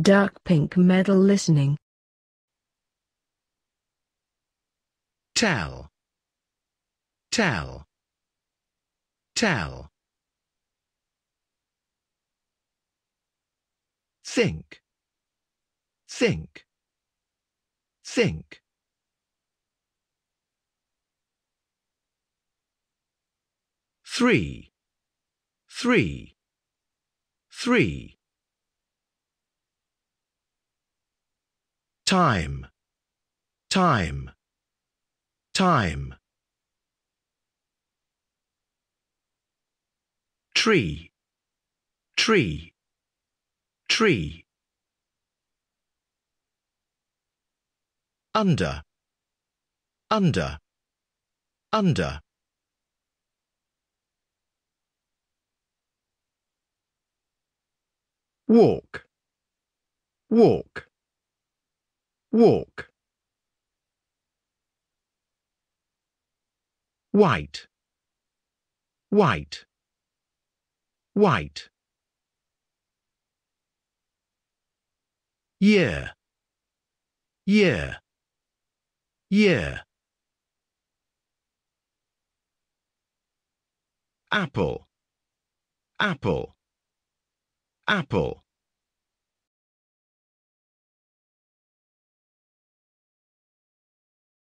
dark pink metal listening. Tell. Tell. Tell. Think. Think. Think. Three. Three. Three. time, time, time. Tree, tree, tree. Under, under, under. Walk, walk Walk. White. White. White. Year. Year. Year. Apple. Apple. Apple.